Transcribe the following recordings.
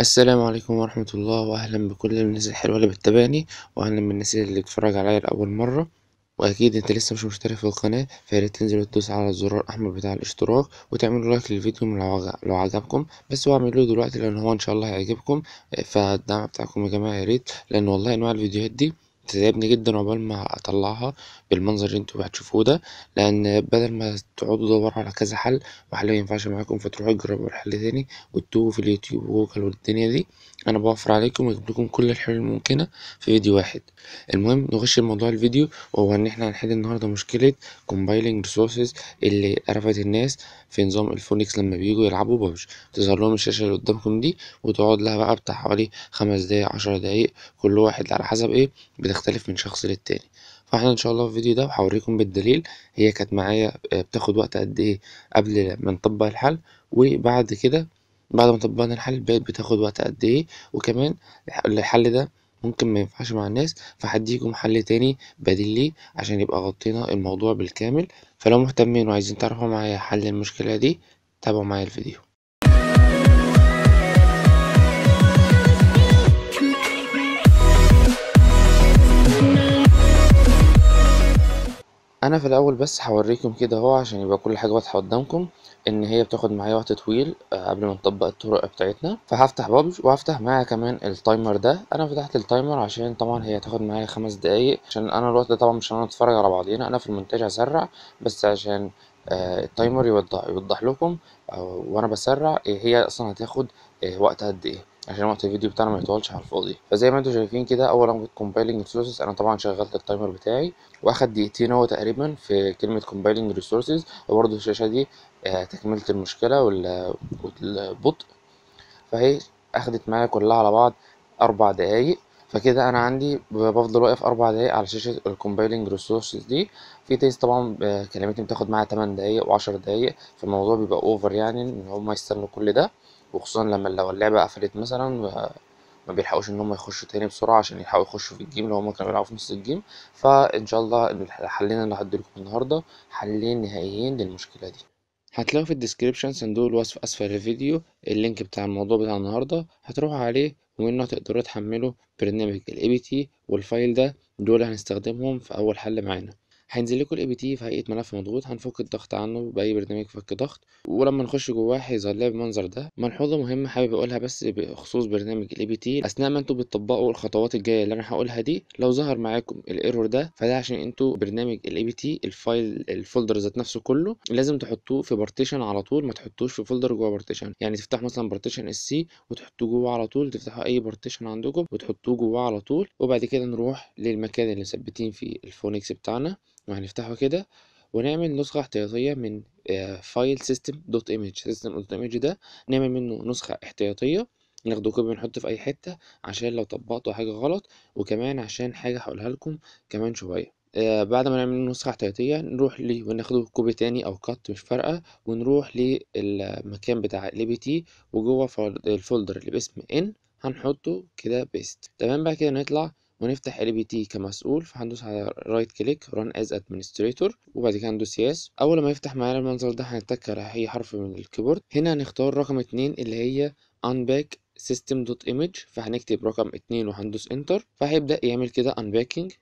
السلام عليكم ورحمة الله وأهلا بكل الناس الحلوة اللي بتتابعني وأهلا بالناس اللي بتتفرج عليا لأول مرة وأكيد أنت لسه مش مشترك في القناة فياريت تنزل وتدوس على الزرار الأحمر بتاع الاشتراك وتعملوا لايك للفيديو لو عجبكم بس هو اعملوه دلوقتي لأن هو إن شاء الله هيعجبكم فالدعم بتاعكم يا جماعة ياريت لأن والله أنواع الفيديوهات دي تتعبني جدا عقبال ما اطلعها بالمنظر اللي انتوا هتشوفوه ده لان بدل ما تقعدوا تدوروا على كذا حل وحل مينفعش معاكم فتروحوا تجربوا الحل تاني وتتوهوا في اليوتيوب وجوجل والدنيا دي انا بوفر عليكم واجيب لكم كل الحلول الممكنه في فيديو واحد المهم نخش الموضوع الفيديو وهو ان احنا هنحل النهارده مشكله كومبايلنج ريسورسز اللي قرفت الناس في نظام الفونكس لما بييجوا يلعبوا ببجي تظهر لهم الشاشه اللي قدامكم دي وتقعد لها بقى بتاع حوالي خمس دقايق عشر دقايق كل واحد على حسب ايه بتختلف من شخص للتاني فاحنا ان شاء الله في الفيديو ده هوريكم بالدليل هي كانت معايا آه، بتاخد وقت قد ايه قبل ما نطبق الحل وبعد كده بعد ما طبقنا الحل بقت بتاخد وقت قد ايه وكمان الحل ده ممكن ما ينفعش مع الناس فهديكم حل تاني بديل ليه عشان يبقى غطينا الموضوع بالكامل فلو مهتمين وعايزين تعرفوا معايا حل المشكلة دي تابعوا معايا الفيديو انا في الاول بس هوريكم كده اهو عشان يبقى كل حاجه واضحه قدامكم ان هي بتاخد معايا وقت طويل آه، قبل ما نطبق الطرق بتاعتنا فهفتح بابج وهفتح معايا كمان التايمر ده انا فتحت التايمر عشان طبعا هي هتاخد معايا خمس دقايق عشان انا الوقت ده طبعا مش نتفرج على بعضينا انا في المونتاج هسرع بس عشان آه، التايمر يوضح يوضح لكم آه، وانا بسرع هي اصلا هتاخد وقت قد ايه عشان وقت الفيديو بتاعنا ما يطولش على الفاضي فزي ما انتم شايفين كده اول عمليه كومبايلنج ريسورسز انا طبعا شغلت التايمر بتاعي واخد دقيقتين اهو تقريبا في كلمه كومبايلنج ريسورسز وبرده الشاشه دي آه، تكمله المشكله والبطء فهي اخدت معايا كلها على بعض اربع دقايق فكده انا عندي بفضل واقف اربع دقايق على شاشه الكومبايلنج ريسورسز دي في تيست طبعا آه، كلمتي بتاخد معايا تمن دقايق وعشر دقايق فالموضوع بيبقى اوفر يعني ان هما يستنوا كل ده وخصوصا لما لو اللعبه قفلت مثلا آه، ما بيلحقوش ان هم يخشوا تاني بسرعه عشان يلحقوا يخشوا في الجيم لو هم كانوا بيلعبوا في نص الجيم فان شاء الله الحلين اللي هديلكم النهارده حلين نهائيين للمشكله دي هتلاقوا في الديسكريبشن صندوق الوصف اسفل الفيديو اللينك بتاع الموضوع بتاع النهارده هتروحوا عليه وانه تقدروا تحملوا برنامج بي APT والفايل ده دول هنستخدمهم في اول حل معانا هينزل لكم الاي بي تي في هيئه ملف مضغوط هنفك الضغط عنه باي برنامج فك ضغط ولما نخش جواه هيظهر لنا بالمنظر ده ملحوظه مهمه حابب اقولها بس بخصوص برنامج الاي بي تي اثناء ما انتم بتطبقوا الخطوات الجايه اللي انا هقولها دي لو ظهر معاكم الايرور ده فده عشان انتم برنامج الاي بي تي الفايل الفولدر ذات نفسه كله لازم تحطوه في بارتيشن على طول ما تحطوش في فولدر جوه بارتيشن يعني تفتح مثلا بارتيشن اس سي وتحطوه جوه على طول تفتحوا اي بارتيشن عندكم وتحطوه جوه على طول وبعد كده نروح للمكان اللي ثبتين فيه الفونكس بتاعنا وهنفتحه كده ونعمل نسخة احتياطية من فايل سيستم دوت ايمج سيستم دوت ايمج ده نعمل منه نسخة احتياطية ناخده كوبي ونحطه في اي حتة عشان لو طبقته حاجة غلط وكمان عشان حاجة هقولها لكم كمان شوية آه، بعد ما نعمل نسخة احتياطية نروح لي وناخده كوبي تاني او كات مش فارقة ونروح للمكان بتاع ليبيتي وجوه الفولدر اللي باسم ان هنحطه كده بيست تمام بقى كده نطلع ونفتح ال بي تي كمسؤول فهندوس على رايت كليك ران از ادمنستريتور وبعد كده هندوس يس اول ما يفتح معانا المنظر ده هنتك على اي حرف من الكيبورد هنا هنختار رقم اتنين اللي هي unpack system.image فهنكتب رقم اتنين وهندوس انتر فهيبدأ يعمل كده unpacking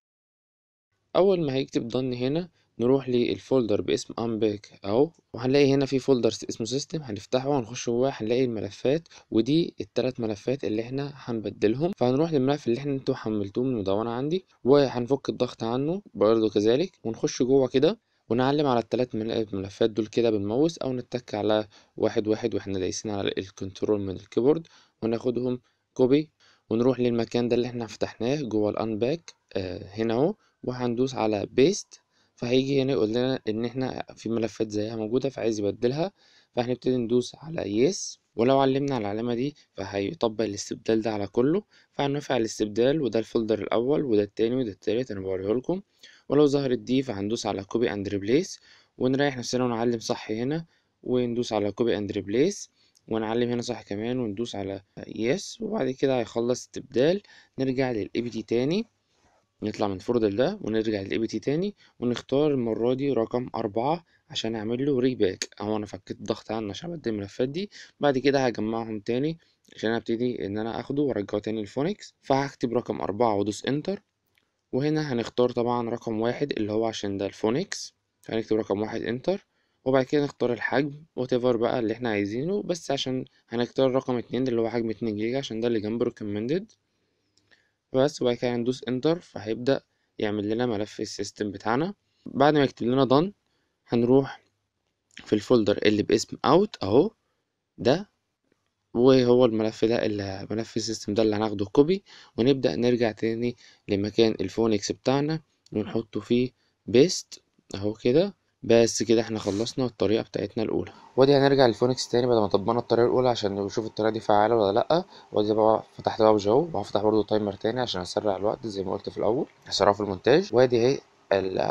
اول ما هيكتب done هنا نروح للفولدر باسم unpack اهو وهنلاقي هنا في فولدر اسمه سيستم هنفتحه وهنخش جواه هنلاقي الملفات ودي الثلاث ملفات اللي احنا هنبدلهم فهنروح للملف اللي احنا انتوا حملتوه من المدونه عندي وهنفك الضغط عنه برضه كذلك ونخش جوه كده ونعلم على الثلاث ملفات دول كده بالماوس او نتك على واحد واحد واحنا دايسين على الكنترول من الكيبورد وناخدهم كوبي ونروح للمكان ده اللي احنا فتحناه جوه الانباك آه هنا اهو وهندوس على بيست فهيجي هنا يقول لنا ان احنا في ملفات زيها موجودة فعايز يبدلها فهنبتدي ندوس على yes ولو علمنا على العلامة دي فهيطبق الاستبدال ده على كله فهنرفع الاستبدال وده الفولدر الأول وده التاني وده التالت أنا بوريه لكم ولو ظهرت دي فهندوس على copy and replace ونريح نفسنا ونعلم صح هنا وندوس على copy and replace ونعلم هنا صح كمان وندوس على yes وبعد كده هيخلص استبدال نرجع لل apt تاني نطلع من الفولدر ده ونرجع للاي بي تي تاني ونختار المرة دي رقم أربعة عشان أعمل له ريباك أهو أنا فكيت الضغط عنه عشان أبدل الملفات دي بعد كده هجمعهم تاني عشان ابتدي إن أنا أخده وأرجعه تاني لفونكس فهكتب رقم أربعة وأدوس إنتر وهنا هنختار طبعا رقم واحد اللي هو عشان ده الفونكس هنكتب رقم واحد إنتر وبعد كده نختار الحجم whatever بقى اللي احنا عايزينه بس عشان هنختار رقم اتنين اللي هو حجم اتنين جيجا عشان ده اللي جنبه recommended بس وبعد كده هندوس انتر فهيبدأ يعمل لنا ملف السيستم بتاعنا بعد ما يكتب لنا done هنروح في الفولدر اللي باسم اوت اهو ده وهو الملف ده اللي ملف السيستم ده اللي هناخده كوبي ونبدأ نرجع تاني لمكان الفونكس بتاعنا ونحطه فيه بيست اهو كده بس كده احنا خلصنا الطريقه بتاعتنا الاولى ودي هنرجع للفونكس تاني بعد ما طبقنا الطريقه الاولى عشان نشوف الطريقه دي فعاله ولا لا ودي بقى فتحت بقى بجو وهفتح برضه تايمر تاني عشان اسرع الوقت زي ما قلت في الاول هسرعه في المونتاج وادي اهي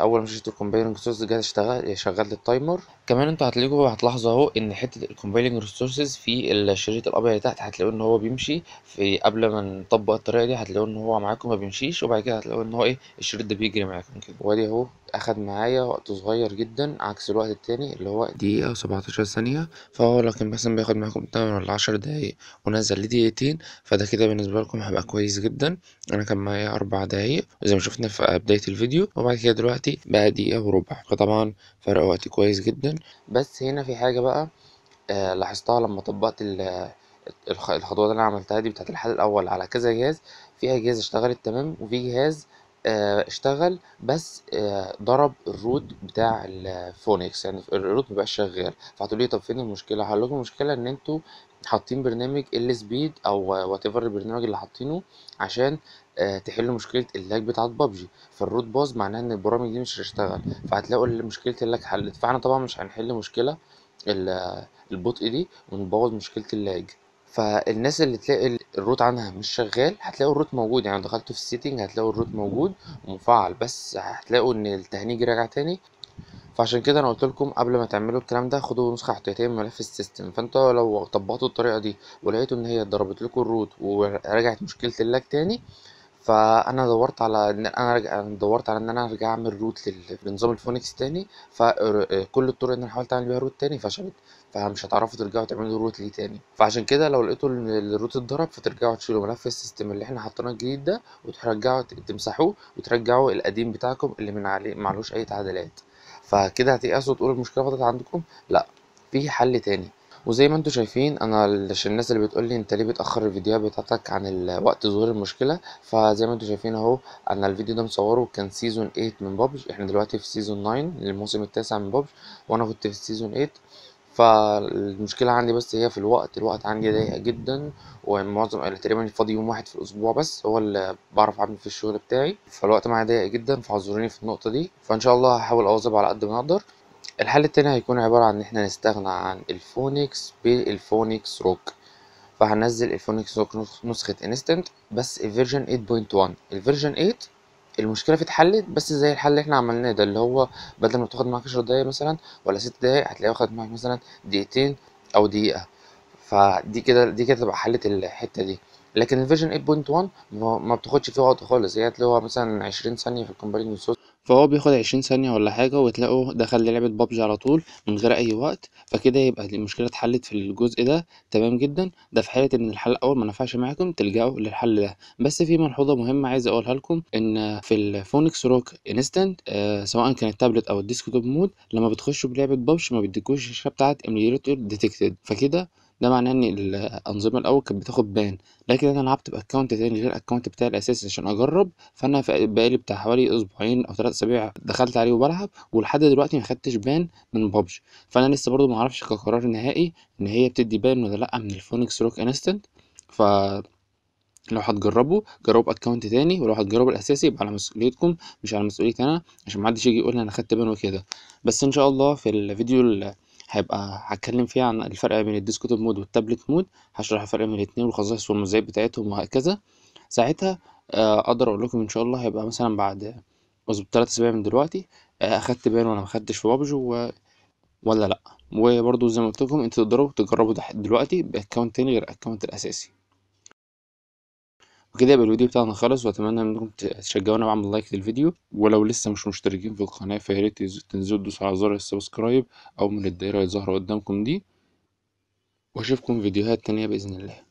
اول ما شفت الكومبايننج سورس جت اشتغل شغلت التايمر كمان انتوا هتلاقوا هتلاحظوا اهو ان حته الكومبايلنج ريسورسز في الشريط الابيض اللي تحت هتلاقوا ان هو بيمشي في قبل ما نطبق الطريقه دي هتلاقوا ان هو معاكم ما بيمشيش وبعد كده هتلاقوا ان هو ايه الشريط ده بيجري معاكم كده وادي اهو اخد معايا وقت صغير جدا عكس الوقت التاني اللي هو دقيقه و17 ثانيه فهو لو كان مثلا بياخد معاكم 8 ولا 10 دقايق ونزل لي دقيقتين فده كده بالنسبه لكم هيبقى كويس جدا انا كان معايا اربع دقايق زي ما شفنا في بدايه الفيديو وبعد كده دلوقتي بقى دقيقه وربع فطبعا فرق وقت كويس جدا بس هنا في حاجه بقى آه لاحظتها لما طبقت الخطوات اللي انا عملتها دي بتاعت الحل الاول على كذا جهاز في جهاز اشتغلت تمام وفي جهاز آه اشتغل بس آه ضرب الروت بتاع الفونكس يعني الروت مبقاش شغال فهتقولي لي إيه، طب فين المشكله هقول لكم المشكله ان انتوا حاطين برنامج ال سبيد او وات ايفر البرنامج اللي حاطينه عشان آه، تحل مشكله اللاج بتاعت بابجي فالروت باظ معناه ان البرامج دي مش هتشتغل فهتلاقوا مشكله اللاج حلت فاحنا طبعا مش هنحل مشكله البطء دي ونبوظ مشكله اللاج فالناس اللي تلاقي الروت عنها مش شغال هتلاقوا الروت موجود يعني لو دخلتوا في السيتنج هتلاقوا الروت موجود ومفعل بس هتلاقوا ان التهنيج راجع تاني فعشان كده انا قلت لكم قبل ما تعملوا الكلام ده خدوا نسخه احتياطيه من ملف السيستم فانتوا لو طبقتوا الطريقه دي ولقيتوا ان هي ضربت لكم الروت ورجعت مشكله اللاج تاني فانا دورت على ان انا دورت على ان انا ارجع اعمل روت لنظام الفونكس تاني فكل آه، الطرق اللي انا حاولت اعمل بيها روت تاني فشلت فمش هتعرفوا ترجعوا تعملوا روت ليه تاني فعشان كده لو لقيتوا الروت اتضرب فترجعوا تشيلوا ملف السيستم اللي احنا حطيناه الجديد ده وترجعوا تمسحوه وترجعوا القديم بتاعكم اللي من عليه معلوش اي تعديلات فكده هتيأسوا تقولوا المشكله فضلت عندكم لا في حل تاني وزي ما انتم شايفين انا الناس اللي بتقول لي انت ليه بتاخر الفيديوهات بتاعتك عن وقت ظهور المشكله فزي ما انتم شايفين اهو انا الفيديو ده مصوره كان سيزون 8 من بابج احنا دلوقتي في سيزون 9 الموسم التاسع من بابج وانا كنت في سيزون 8 فالمشكلة عندي بس هي في الوقت الوقت عندي ضيق جدا ومعظم يعني تقريبا فاضي يوم واحد في الأسبوع بس هو اللي بعرف أعمل فيه الشغل بتاعي فالوقت معايا ضيق جدا فاعذروني في النقطة دي فإن شاء الله هحاول أواظب على قد ما أقدر الحل التاني هيكون عبارة عن ان احنا نستغنى عن الفونكس بالفونكس روك فهنزل الفونكس روك نسخة انستنت بس الفيرجن 8.1 الفيرجن 8 المشكله اتحلت بس زي الحل اللي احنا عملناه ده اللي هو بدل ما تاخد معاك 10 دقايق مثلا ولا 6 دقايق هتلاقيه واخد معاك مثلا دقيقتين او دقيقه فدي كده دي كده تبقى حلت الحته دي لكن الفيرجن 8.1 ما بتاخدش فيه وقت خالص هي هتلاقيها مثلا 20 ثانيه في الكومبارين سوس فهو بياخد عشرين ثانية ولا حاجة وتلاقوا دخل لعبة بابجي على طول من غير أي وقت فكده يبقى المشكلة اتحلت في الجزء ده تمام جدا ده في حالة إن الحل الأول ما نفعش معاكم تلجأوا للحل ده بس في ملحوظة مهمة عايز أقولها لكم إن في الفونكس روك انستنت آه سواء كان التابلت أو الديسكتوب مود لما بتخشوا بلعبة بابجي ما بيديكوش الشاشة بتاعت ايميليتور ديتكتد فكده ده معناه ان الانظمه الاول كانت بتاخد بان لكن انا لعبت باكونت تاني غير الاكونت بتاعي الاساسي عشان اجرب فانا بقالي بتاع حوالي اسبوعين او ثلاث اسابيع دخلت عليه وبلعب ولحد دلوقتي ما خدتش بان من بابجي فانا لسه برضو ما اعرفش كقرار نهائي ان هي بتدي بان ولا لا من الفونكس روك انستنت ف لو هتجربه جربوا اكونت تاني ولو هتجربوا الاساسي يبقى على مسؤوليتكم مش على مسؤوليتي انا عشان ما حدش يجي يقول انا خدت بان وكده بس ان شاء الله في الفيديو هيبقى هتكلم فيها عن الفرق بين الديسكتوب مود والتابلت مود هشرح الفرق بين الاتنين والخصائص والمزايا بتاعتهم وهكذا ساعتها آه، اقدر اقول لكم ان شاء الله هيبقى مثلا بعد اسبوع تلات اسابيع من دلوقتي آه، اخدت بان ولا ما خدتش في بابجو و... ولا لا وبرضو زي ما قلت لكم انتوا تقدروا تجربوا دلوقتي باكونت تاني غير الاكونت الاساسي وكده يبقى الفيديو بتاعنا خلص واتمنى انكم تشجعونا بعمل لايك للفيديو ولو لسه مش مشتركين في القناه فيا ريت تنزلوا تدوسوا على زر السبسكرايب او من الدايره اللي ظاهره قدامكم دي واشوفكم في فيديوهات تانية باذن الله